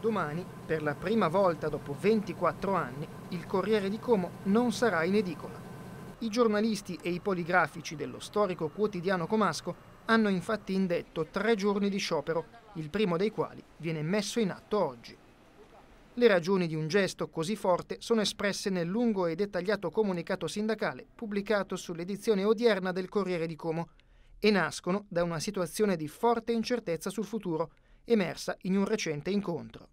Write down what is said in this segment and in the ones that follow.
Domani, per la prima volta dopo 24 anni, il Corriere di Como non sarà in edicola. I giornalisti e i poligrafici dello storico quotidiano comasco hanno infatti indetto tre giorni di sciopero, il primo dei quali viene messo in atto oggi. Le ragioni di un gesto così forte sono espresse nel lungo e dettagliato comunicato sindacale pubblicato sull'edizione odierna del Corriere di Como e nascono da una situazione di forte incertezza sul futuro emersa in un recente incontro.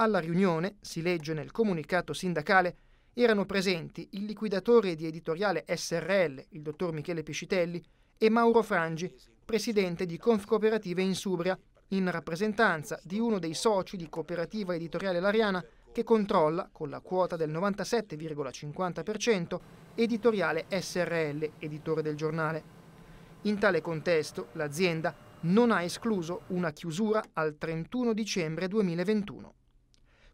Alla riunione, si legge nel comunicato sindacale, erano presenti il liquidatore di editoriale SRL, il dottor Michele Piscitelli, e Mauro Frangi, presidente di Confcooperative in Subria, in rappresentanza di uno dei soci di Cooperativa Editoriale Lariana che controlla, con la quota del 97,50%, editoriale SRL, editore del giornale. In tale contesto, l'azienda non ha escluso una chiusura al 31 dicembre 2021.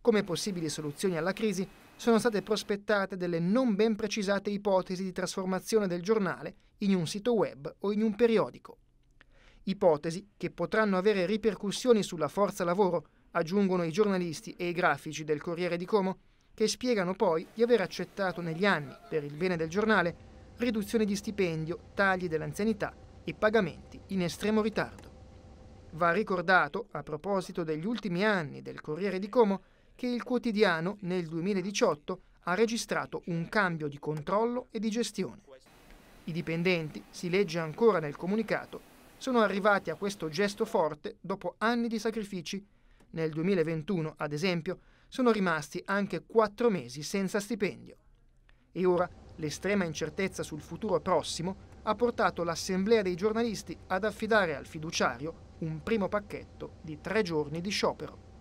Come possibili soluzioni alla crisi sono state prospettate delle non ben precisate ipotesi di trasformazione del giornale in un sito web o in un periodico. Ipotesi che potranno avere ripercussioni sulla forza lavoro, aggiungono i giornalisti e i grafici del Corriere di Como, che spiegano poi di aver accettato negli anni, per il bene del giornale, riduzioni di stipendio, tagli dell'anzianità e pagamenti in estremo ritardo. Va ricordato, a proposito degli ultimi anni del Corriere di Como, che il quotidiano nel 2018 ha registrato un cambio di controllo e di gestione. I dipendenti, si legge ancora nel comunicato, sono arrivati a questo gesto forte dopo anni di sacrifici. Nel 2021, ad esempio, sono rimasti anche quattro mesi senza stipendio. E ora l'estrema incertezza sul futuro prossimo ha portato l'Assemblea dei giornalisti ad affidare al fiduciario un primo pacchetto di tre giorni di sciopero.